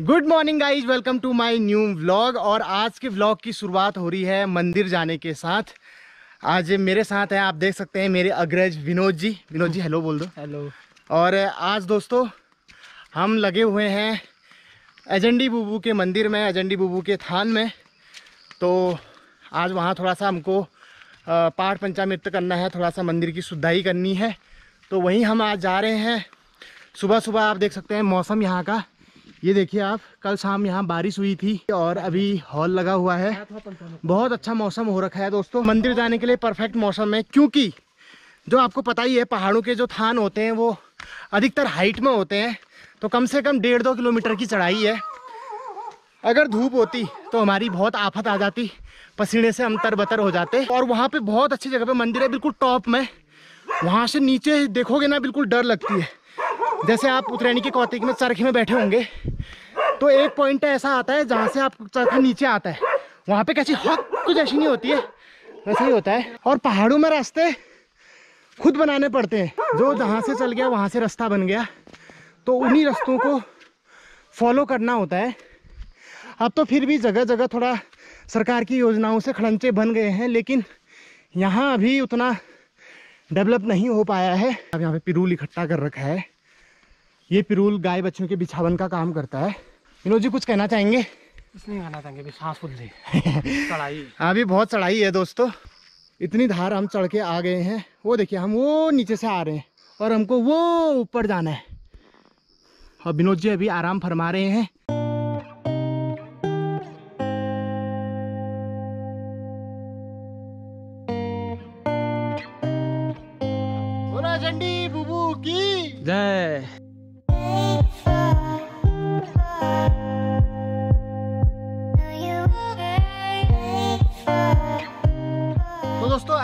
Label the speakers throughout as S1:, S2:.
S1: Good morning guys welcome to my new vlog और आज के व्लॉग की शुरुआत हो रही है मंदिर जाने के साथ आज मेरे साथ हैं आप देख सकते हैं मेरे अग्रज विनोद जी विनोद जी हेलो बोल दो हेलो और आज दोस्तों हम लगे हुए हैं एजेंडी बूबू के मंदिर में एजेंडी बूबू के थान में तो आज वहाँ थोड़ा सा हमको पाठ पंचामृत करना है थोड़ा सा मंदिर की शुद्धाई करनी है तो वहीं हम आज जा रहे हैं सुबह सुबह आप देख सकते हैं मौसम यहाँ का ये देखिए आप कल शाम यहाँ बारिश हुई थी और अभी हॉल लगा हुआ है बहुत अच्छा मौसम हो रखा है दोस्तों मंदिर जाने के लिए परफेक्ट मौसम है क्योंकि जो आपको पता ही है पहाड़ों के जो थान होते हैं वो अधिकतर हाइट में होते हैं तो कम से कम डेढ़ दो किलोमीटर की चढ़ाई है अगर धूप होती तो हमारी बहुत आफत आ जाती पसीने से हम तरबतर हो जाते और वहाँ पे बहुत अच्छी जगह पे मंदिर है बिल्कुल टॉप में वहाँ से नीचे देखोगे ना बिल्कुल डर लगती है जैसे आप उत्तरायणी के कौतिक में चरखे में बैठे होंगे तो एक पॉइंट ऐसा आता है जहाँ से आप चरखा नीचे आता है वहाँ पे कैसी हक कुछ ऐसी नहीं होती है वैसे ही होता है और पहाड़ों में रास्ते खुद बनाने पड़ते हैं जो जहाँ से चल गया वहाँ से रास्ता बन गया तो उन्हीं रास्तों को फॉलो करना होता है अब तो फिर भी जगह जगह थोड़ा सरकार की योजनाओं से खड़ंचे बन गए हैं लेकिन यहाँ अभी उतना डेवलप नहीं हो पाया है अब यहाँ पे पिरूल इकट्ठा कर रखा है ये पिरूल गाय बच्चों के बिछावन का काम करता है विनोद जी कुछ कहना चाहेंगे कुछ नहीं कहना चाहेंगे सांस फूल चढ़ाई अभी हाँ बहुत चढ़ाई है दोस्तों इतनी धार हम चढ़ के आ गए हैं वो देखिए हम वो नीचे से आ रहे हैं और हमको वो ऊपर जाना है और विनोद जी अभी आराम फरमा रहे हैं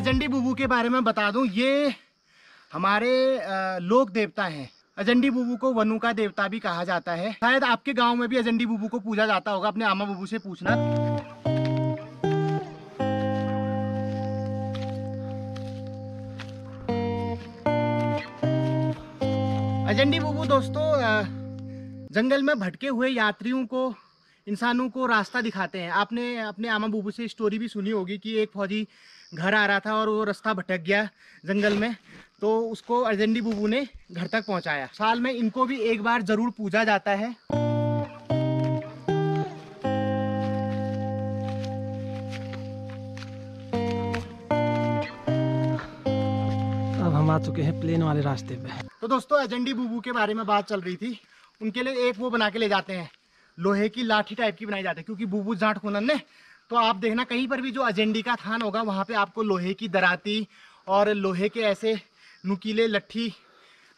S1: अजंडी बुबू के बारे में बता दूं ये हमारे लोक देवता हैं अजंडी बुबू को वनु का देवता भी कहा जाता है शायद आपके गांव में भी अजंडी बुबू को पूजा जाता होगा अपने आमा बुबू से पूछना अजंडी बुबू दोस्तों जंगल में भटके हुए यात्रियों को इंसानों को रास्ता दिखाते हैं आपने अपने आमा बुबू से स्टोरी भी सुनी होगी कि एक फौजी घर आ रहा था और वो रास्ता भटक गया जंगल में तो उसको अर्जेंडी बूबू ने घर तक पहुंचाया साल में इनको भी एक बार ज़रूर पूजा जाता है अब हम आ चुके हैं प्लेन वाले रास्ते पे तो दोस्तों अर्जेंडी बूबू के बारे में बात चल रही थी उनके लिए एक वो बना के ले जाते हैं लोहे की लाठी टाइप की बनाई जाती है क्योंकि बूबू जाट खूनन ने तो आप देखना कहीं पर भी जो अजेंडी का थान होगा वहाँ पे आपको लोहे की दराती और लोहे के ऐसे नुकीले लट्ठी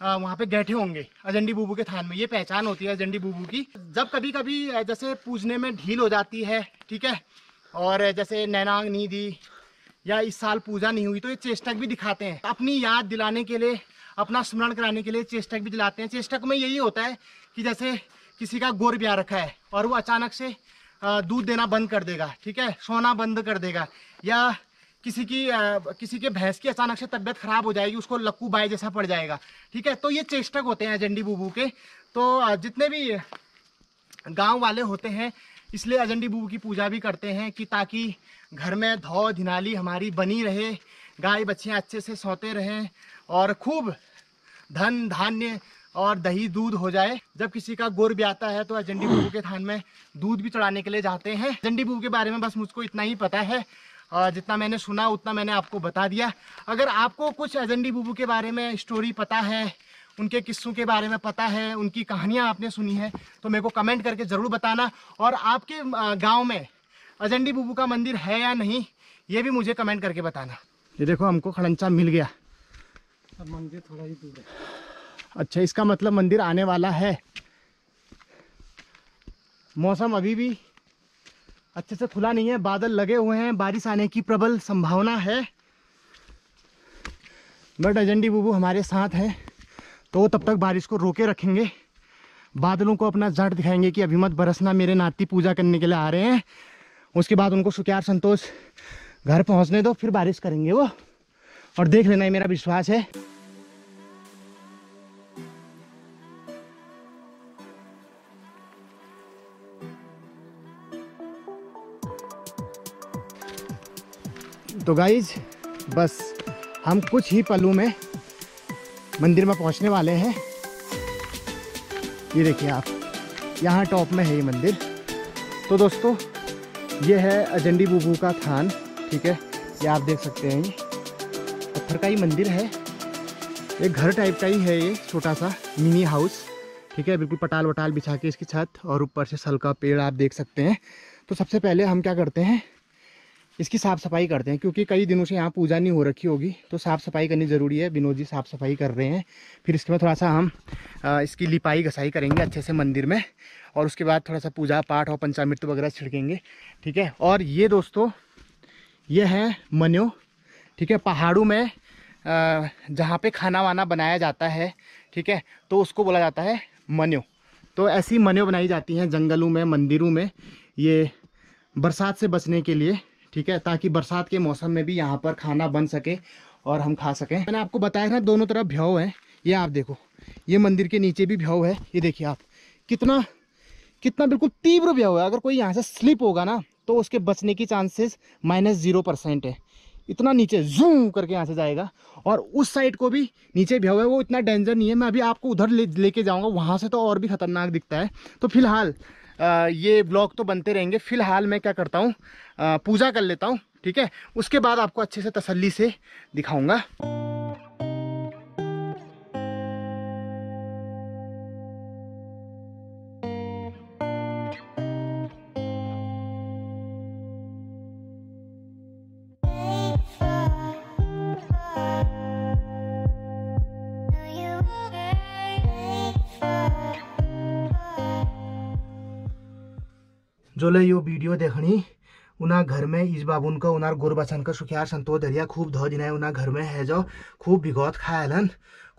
S1: वहाँ पे बैठे होंगे अजंडी बूबू के थान में ये पहचान होती है अजंडी बूबू की जब कभी कभी जैसे पूजने में ढील हो जाती है ठीक है और जैसे नैनांग नहीं दी या इस साल पूजा नहीं हुई तो ये चेष्टक भी दिखाते हैं अपनी याद दिलाने के लिए अपना स्मरण कराने के लिए चेष्टक भी दिलाते हैं चेष्टक में यही होता है कि जैसे किसी का गोर ब्याह रखा है और वो अचानक से दूध देना बंद कर देगा ठीक है सोना बंद कर देगा या किसी की आ, किसी के भैंस की अचानक से तबीयत खराब हो जाएगी उसको लक्कू बाय जैसा पड़ जाएगा ठीक है तो ये चेष्टक होते हैं एजेंडी बूबू के तो जितने भी गांव वाले होते हैं इसलिए अजंडी बूबू की पूजा भी करते हैं कि ताकि घर में धौ धिनाली हमारी बनी रहे गाय बच्चियाँ अच्छे से सोते रहें और खूब धन धान्य और दही दूध हो जाए जब किसी का गोर भी आता है तो अजंडी बबू के थान में दूध भी चढ़ाने के लिए जाते हैं अजंडी बबू के बारे में बस मुझको इतना ही पता है जितना मैंने सुना उतना मैंने आपको बता दिया अगर आपको कुछ अजंडी बबू के बारे में स्टोरी पता है उनके किस्सों के बारे में पता है उनकी कहानियाँ आपने सुनी है तो मेरे को कमेंट करके ज़रूर बताना और आपके गाँव में अजंडी बुबू का मंदिर है या नहीं ये भी मुझे कमेंट करके बताना ये देखो हमको खड़ंचा मिल गया अब मंदिर थोड़ा ही दूर है अच्छा इसका मतलब मंदिर आने वाला है मौसम अभी भी अच्छे से खुला नहीं है बादल लगे हुए हैं बारिश आने की प्रबल संभावना है बट अजंडी बूबू हमारे साथ हैं तो वो तब तक बारिश को रोके रखेंगे बादलों को अपना जड़ दिखाएंगे कि अभी मत बरसना मेरे नाती पूजा करने के लिए आ रहे हैं उसके बाद उनको सुख्यार संतोष घर पहुंचने दो फिर बारिश करेंगे वो और देख लेना है मेरा विश्वास है तो गाइज बस हम कुछ ही पलों में मंदिर में पहुंचने वाले हैं ये देखिए आप यहाँ टॉप में है ये मंदिर तो दोस्तों ये है अजंडी बूबू का थान ठीक है ये आप देख सकते हैं ये पत्थर का ही मंदिर है एक घर टाइप का ही है ये छोटा सा मिनी हाउस ठीक है बिल्कुल पटाल वटाल बिछा के इसकी छत और ऊपर से सल का पेड़ आप देख सकते हैं तो सबसे पहले हम क्या करते हैं इसकी साफ़ सफाई करते हैं क्योंकि कई दिनों से यहाँ पूजा नहीं हो रखी होगी तो साफ़ सफाई करनी ज़रूरी है विनोद जी साफ़ सफाई कर रहे हैं फिर इसके बाद थोड़ा सा हम इसकी लिपाई घसाई करेंगे अच्छे से मंदिर में और उसके बाद थोड़ा सा पूजा पाठ और पंचामृत वगैरह छिड़केंगे ठीक है और ये दोस्तों ये है मनो ठीक है पहाड़ों में जहाँ पे खाना वाना बनाया जाता है ठीक है तो उसको बोला जाता है मनो तो ऐसी मनो बनाई जाती हैं जंगलों में मंदिरों में ये बरसात से बचने के लिए ठीक है ताकि बरसात के मौसम में भी यहाँ पर खाना बन सके और हम खा सकें मैंने आपको बताया था दोनों तरफ भ्यव है ये आप देखो ये मंदिर के नीचे भी भ्यव है ये देखिए आप कितना कितना बिल्कुल तीव्र भ्यव है अगर कोई यहाँ से स्लिप होगा ना तो उसके बचने की चांसेस माइनस ज़ीरो परसेंट है इतना नीचे जूम करके यहाँ से जाएगा और उस साइड को भी नीचे भ्यव है वो इतना डेंजर नहीं है मैं अभी आपको उधर ले लेके जाऊँगा वहाँ से तो और भी ख़तरनाक दिखता है तो फिलहाल ये ब्लॉग तो बनते रहेंगे फ़िलहाल मैं क्या करता हूँ पूजा कर लेता हूँ ठीक है उसके बाद आपको अच्छे से तसल्ली से दिखाऊँगा जोले यो भिडियो देखनी उना घर इज बाबुनको उनीहरू का उनार सन्तोष का खुब संतोष खूब उना घर में है जो खूब खायलन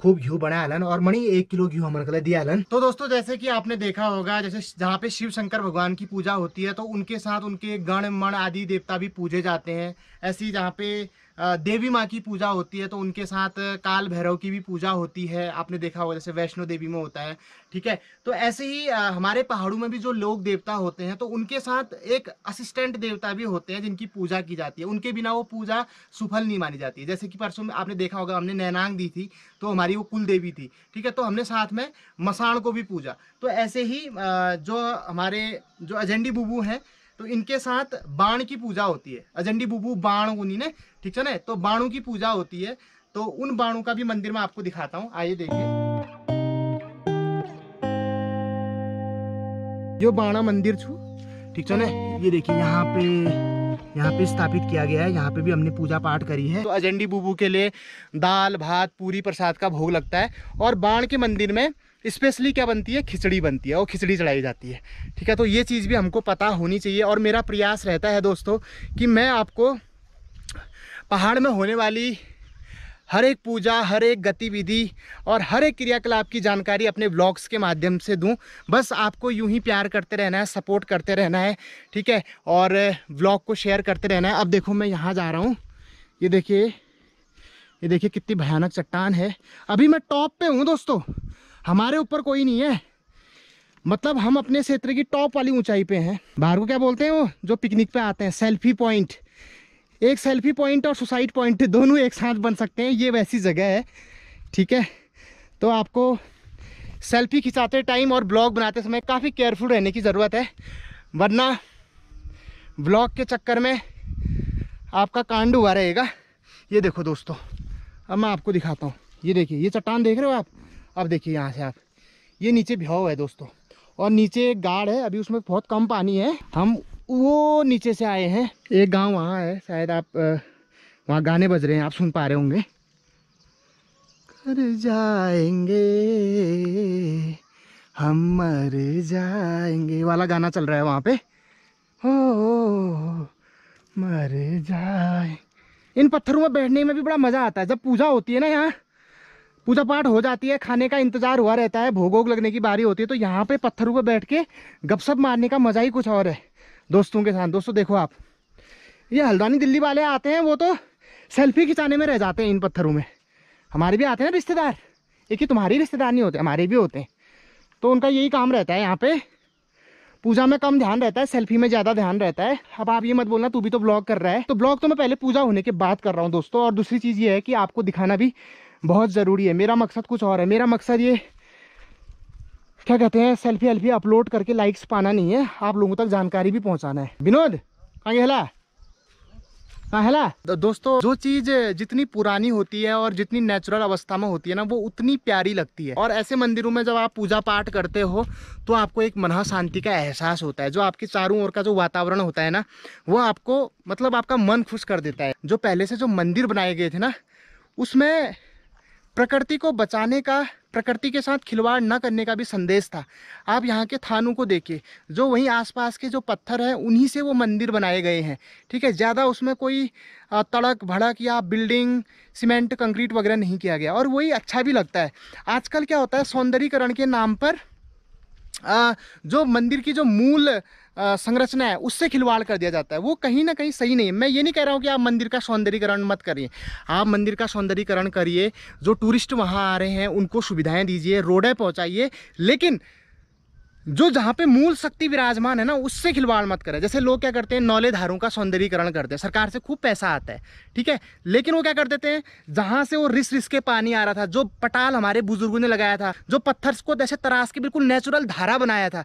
S1: खूब घी बनायालन और मणि एक किलो घी लिए दिया लन तो दोस्तों जैसे कि आपने देखा होगा जैसे जहाँ पे शिव शंकर भगवान की पूजा होती है तो उनके साथ उनके गण मण आदि देवता भी पूजे जाते हैं ऐसी जहाँ पे देवी माँ की पूजा होती है तो उनके साथ काल भैरव की भी पूजा होती है आपने देखा होगा जैसे वैष्णो देवी में होता है ठीक है तो ऐसे ही हमारे पहाड़ों में भी जो लोग देवता होते हैं तो उनके साथ एक असिस्टेंट देवता भी होते हैं जिनकी पूजा की जाती है उनके बिना वो पूजा सुफल नहीं मानी जाती है जैसे कि परसों आपने देखा होगा हमने नैनांग दी थी तो हमारी वो कुल देवी थी ठीक है तो हमने साथ में मसाण को भी पूजा तो ऐसे ही जो हमारे जो अजंडी बुबू हैं तो इनके साथ बाण की पूजा होती है अजंडी बुबू बाण उन्हीं ने ठीक है ना तो बाणों की पूजा होती है तो उन बाणों का भी मंदिर में आपको दिखाता हूँ आइए देखिए जो बाणा मंदिर छू ठीक है ना ये देखिए यहाँ पे यहाँ पे स्थापित किया गया है यहाँ पे भी हमने पूजा पाठ करी है तो अजंडी बूबू के लिए दाल भात पूरी प्रसाद का भोग लगता है और बाण के मंदिर में स्पेशली क्या बनती है खिचड़ी बनती है और खिचड़ी चढ़ाई जाती है ठीक है तो ये चीज़ भी हमको पता होनी चाहिए और मेरा प्रयास रहता है दोस्तों कि मैं आपको पहाड़ में होने वाली हर एक पूजा हर एक गतिविधि और हर एक क्रियाकलाप की जानकारी अपने ब्लॉग्स के माध्यम से दूँ बस आपको यूं ही प्यार करते रहना है सपोर्ट करते रहना है ठीक है और ब्लॉग को शेयर करते रहना है अब देखो मैं यहाँ जा रहा हूँ ये देखिए ये देखिए कितनी भयानक चट्टान है अभी मैं टॉप पर हूँ दोस्तों हमारे ऊपर कोई नहीं है मतलब हम अपने क्षेत्र की टॉप वाली ऊंचाई पे हैं बाहर को क्या बोलते हैं वो जो पिकनिक पे आते हैं सेल्फी पॉइंट एक सेल्फी पॉइंट और सुसाइड पॉइंट दोनों एक साथ बन सकते हैं ये वैसी जगह है ठीक है तो आपको सेल्फी खिंचाते टाइम और ब्लॉग बनाते समय काफ़ी केयरफुल रहने की ज़रूरत है वरना ब्लॉग के चक्कर में आपका कांड हुआ रहेगा ये देखो दोस्तों अब मैं आपको दिखाता हूँ ये देखिए ये चट्टान देख रहे हो आप अब देखिए यहाँ से आप ये नीचे भ्याव है दोस्तों और नीचे एक गाड़ है अभी उसमें बहुत कम पानी है हम वो नीचे से आए हैं एक गांव वहाँ है शायद आप वहाँ गाने बज रहे हैं आप सुन पा रहे होंगे कर जाएंगे हम मर जाएंगे वाला गाना चल रहा है वहाँ पे हो मर जाए इन पत्थरों में बैठने में भी बड़ा मज़ा आता है जब पूजा होती है ना यहाँ पूजा पाठ हो जाती है खाने का इंतजार हुआ रहता है भोग लगने की बारी होती है तो यहाँ पे पत्थरों पर बैठ के गपशप मारने का मज़ा ही कुछ और है दोस्तों के साथ दोस्तों देखो आप ये हल्द्वानी दिल्ली वाले आते हैं वो तो सेल्फी खिंचाने में रह जाते हैं इन पत्थरों में हमारे भी आते हैं ना रिश्तेदार एक ही तुम्हारे रिश्तेदार नहीं होते हमारे भी होते हैं तो उनका यही काम रहता है यहाँ पे पूजा में कम ध्यान रहता है सेल्फी में ज़्यादा ध्यान रहता है अब आप ये मत बोलना तू भी तो ब्लॉग कर रहा है तो ब्लॉग तो मैं पहले पूजा होने के बाद कर रहा हूँ दोस्तों और दूसरी चीज़ ये है कि आपको दिखाना भी बहुत ज़रूरी है मेरा मकसद कुछ और है मेरा मकसद ये क्या कहते हैं सेल्फी वेल्फी अपलोड करके लाइक्स पाना नहीं है आप लोगों तक जानकारी भी पहुंचाना है विनोद आगे हिला हेला दोस्तों जो चीज जितनी पुरानी होती है और जितनी नेचुरल अवस्था में होती है ना वो उतनी प्यारी लगती है और ऐसे मंदिरों में जब आप पूजा पाठ करते हो तो आपको एक मना शांति का एहसास होता है जो आपके चारों ओर का जो वातावरण होता है ना वो आपको मतलब आपका मन खुश कर देता है जो पहले से जो मंदिर बनाए गए थे ना उसमें प्रकृति को बचाने का प्रकृति के साथ खिलवाड़ न करने का भी संदेश था आप यहाँ के थानों को देखिए जो वहीं आसपास के जो पत्थर हैं उन्हीं से वो मंदिर बनाए गए हैं ठीक है ज़्यादा उसमें कोई तड़क भड़क या बिल्डिंग सीमेंट कंक्रीट वगैरह नहीं किया गया और वही अच्छा भी लगता है आजकल क्या होता है सौंदर्यकरण के नाम पर जो मंदिर की जो मूल संरचना है उससे खिलवाड़ कर दिया जाता है वो कहीं ना कहीं सही नहीं है मैं ये नहीं कह रहा हूँ कि आप मंदिर का सौंदर्यीकरण मत करिए आप मंदिर का सौंदर्यीकरण करिए जो टूरिस्ट वहाँ आ रहे हैं उनको सुविधाएँ दीजिए रोडें पहुँचाइए लेकिन जो जहाँ पे मूल शक्ति विराजमान है ना उससे खिलवाड़ मत करें जैसे लोग क्या करते हैं नौले धारों का सौंदर्यीकरण करते हैं सरकार से खूब पैसा आता है ठीक है लेकिन वो क्या कर देते हैं जहाँ से वो रिस रिस के पानी आ रहा था जो पटाल हमारे बुजुर्गों ने लगाया था जो पत्थर को जैसे तराश के बिल्कुल नेचुरल धारा बनाया था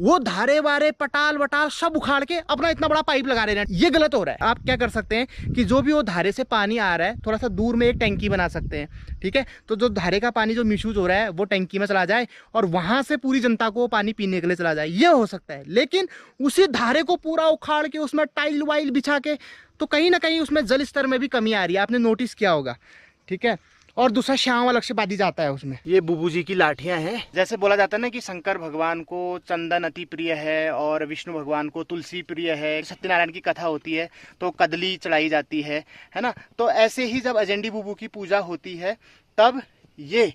S1: वो धारे वारे पटाल वटाल सब उखाड़ के अपना इतना बड़ा पाइप लगा रहे हैं ये गलत हो रहा है आप क्या कर सकते हैं कि जो भी वो धारे से पानी आ रहा है थोड़ा सा दूर में एक टैंकी बना सकते हैं ठीक है तो जो धारे का पानी जो मिसयूज हो रहा है वो टैंकी में चला जाए और वहाँ से पूरी जनता को पानी पीने के लिए चला जाए ये हो सकता है लेकिन उसी धारे को पूरा उखाड़ के उसमें टाइल वाइल बिछा के तो कहीं ना कहीं उसमें जल स्तर में भी कमी आ रही है आपने नोटिस किया होगा ठीक है और दूसरा श्याम वाला लक्ष्य बाधी जाता है उसमें ये बुबू जी की लाठिया हैं जैसे बोला जाता है ना कि शंकर भगवान को चंदन अति प्रिय है और विष्णु भगवान को तुलसी प्रिय है सत्यनारायण की कथा होती है तो कदली चढ़ाई जाती है है ना तो ऐसे ही जब अजेंडी बुबू की पूजा होती है तब ये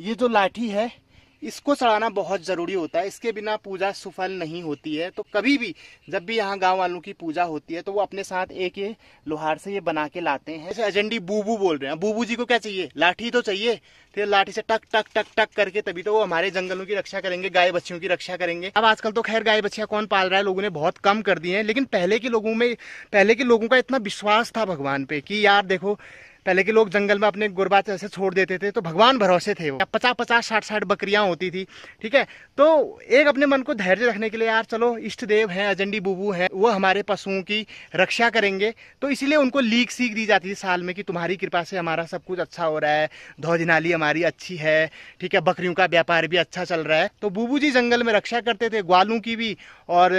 S1: ये जो लाठी है इसको चढ़ाना बहुत ज़रूरी होता है इसके बिना पूजा सुफल नहीं होती है तो कभी भी जब भी यहाँ गाँव वालों की पूजा होती है तो वो अपने साथ एक ये लोहार से ये बना के लाते हैं जैसे एजेंडी बूबू बोल रहे हैं बूबू जी को क्या चाहिए लाठी तो चाहिए फिर लाठी से टक टक टक टक करके तभी तो वो हमारे जंगलों की रक्षा करेंगे गाय बच्चियों की रक्षा करेंगे अब आजकल तो खैर गाय बच्चियाँ कौन पाल रहा है लोगों ने बहुत कम कर दिए हैं लेकिन पहले के लोगों में पहले के लोगों का इतना विश्वास था भगवान पे कि यार देखो पहले के लोग जंगल में अपने गुरबात ऐसे छोड़ देते थे तो भगवान भरोसे थे वो पचास पचास साठ साठ बकरियाँ होती थी ठीक है तो एक अपने मन को धैर्य रखने के लिए यार चलो इष्ट देव है अजंडी बुबू हैं वो हमारे पशुओं की रक्षा करेंगे तो इसीलिए उनको लीक सीख दी जाती थी साल में कि तुम्हारी कृपा से हमारा सब कुछ अच्छा हो रहा है ध्वज नाली हमारी अच्छी है ठीक है बकरियों का व्यापार भी अच्छा चल रहा है तो बूबू जी जंगल में रक्षा करते थे ग्वालों की भी और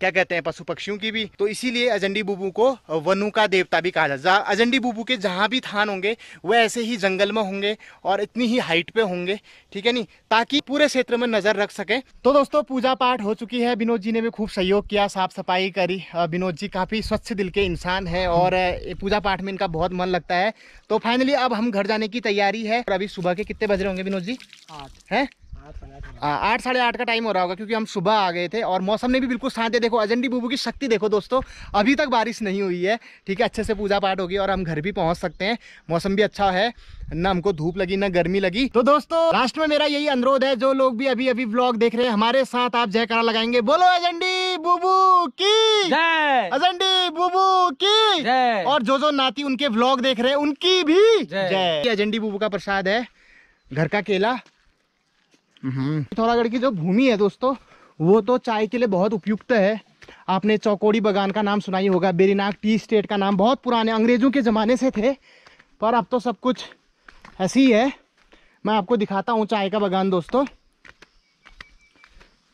S1: क्या कहते हैं पशु पक्षियों की भी तो इसीलिए अजंडी बुबू को वनु का देवता भी कहा जाता है अजंडी बुबू के जहाँ भी थान होंगे वह ऐसे ही जंगल में होंगे और इतनी ही हाइट पे होंगे ठीक है नी ताकि पूरे क्षेत्र में नजर रख सके तो दोस्तों पूजा पाठ हो चुकी है विनोद जी ने भी खूब सहयोग किया साफ सफाई करी विनोद जी काफी स्वच्छ दिल के इंसान है और पूजा पाठ में इनका बहुत मन लगता है तो फाइनली अब हम घर जाने की तैयारी है और अभी सुबह के कितने बज रहे होंगे विनोद जी है आठ साढ़े आठ का टाइम हो रहा होगा क्योंकि हम सुबह आ गए थे और मौसम ने भी बिल्कुल शांत है देखो अजंडी बूबू की शक्ति देखो दोस्तों अभी तक बारिश नहीं हुई है ठीक है अच्छे से पूजा पाठ होगी और हम घर भी पहुंच सकते हैं मौसम भी अच्छा है ना हमको धूप लगी ना गर्मी लगी तो दोस्तों लास्ट में मेरा यही अनुरोध है जो लोग भी अभी अभी ब्लॉग देख रहे हैं हमारे साथ आप जयकारा लगाएंगे बोलो अजंडी बूबू की अजंडी बूबू की और जो जो नाती उनके ब्लॉग देख रहे हैं उनकी भी जय अजंडी बूबू का प्रसाद है घर का केला पिथौरागढ़ हम्म। की जो भूमि है दोस्तों वो तो चाय के लिए बहुत उपयुक्त है आपने चौकोड़ी बगान का नाम सुनाई होगा बेरीनाग टी स्टेट का नाम बहुत पुराने अंग्रेजों के ज़माने से थे पर अब तो सब कुछ ऐसे ही है मैं आपको दिखाता हूँ चाय का बगान दोस्तों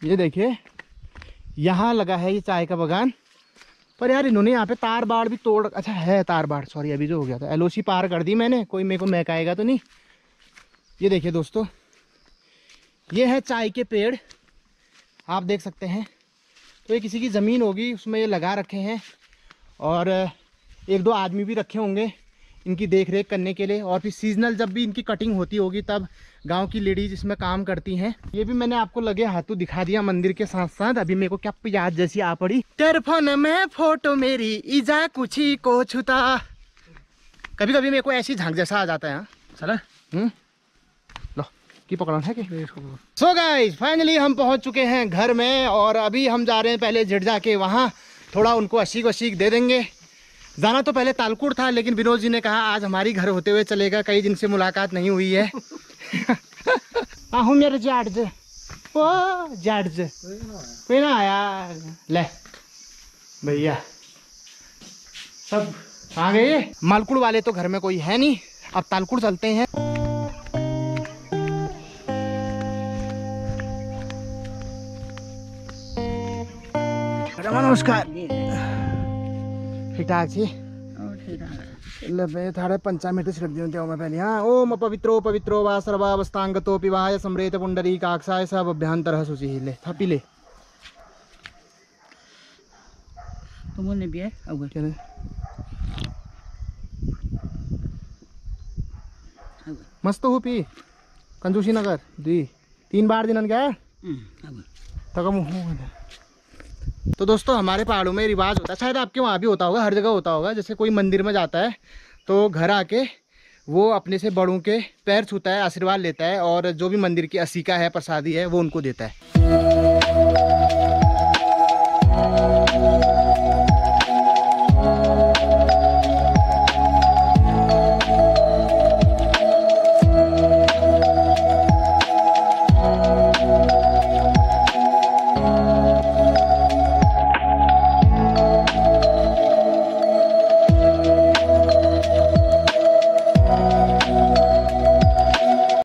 S1: ये देखिए यहाँ लगा है ये चाय का बगान पर यार इन्होंने यहाँ पे तार बाड़ भी तोड़ अच्छा है तार बाड़ सॉरी अभी जो हो गया था एलओसी पार कर दी मैंने कोई मेरे को महकाएगा तो नहीं ये देखिए दोस्तों ये है चाय के पेड़ आप देख सकते हैं तो ये किसी की ज़मीन होगी उसमें ये लगा रखे हैं और एक दो आदमी भी रखे होंगे इनकी देख रेख करने के लिए और फिर सीजनल जब भी इनकी कटिंग होती होगी तब गांव की लेडीज इसमें काम करती हैं ये भी मैंने आपको लगे हाथों दिखा दिया मंदिर के साथ साथ अभी मेरे को क्या प्याज जैसी आ पड़ी टेरफोन में फोटो मेरी इजा कुछ ही को छुता कभी कभी मेरे को ऐसी झांक जैसा आ जाता है हाँ। सला हम्म की पकड़ा है सो गाइज फाइनली हम पहुंच चुके हैं घर में और अभी हम जा रहे हैं पहले जिड़जा के वहाँ थोड़ा उनको अशीक वशीक दे देंगे जाना तो पहले तालकुड़ था लेकिन विनोद जी ने कहा आज हमारी घर होते हुए चलेगा कई दिन से मुलाकात नहीं हुई है मेरे जाड़ जे। ओ जाड़ जे। कोई ना आया ले भैया सब आ गए मालकुड़ वाले तो घर में कोई है नहीं अब तालकुड़ चलते हैं नमस्कार ठीक ठाक जी छिड़क पहले हाँ ओम पवित्रो पवित्रो वा सर्वावस्थांगतो पिवाय समृत पुंडरी काक्षाय सब अभ्यंतर ले थपी तो ले भी है चले मस्त हो पी कंजूसी नगर दी तीन बार दिन क्या हम्म, तो दोस्तों हमारे पहाड़ों में रिवाज होता है शायद आपके वहाँ भी होता होगा हर जगह होता होगा जैसे कोई मंदिर में जाता है तो घर आके वो अपने से बड़ों के पैर छूता है आशीर्वाद लेता है और जो भी मंदिर की असीका है प्रसादी है वो उनको देता है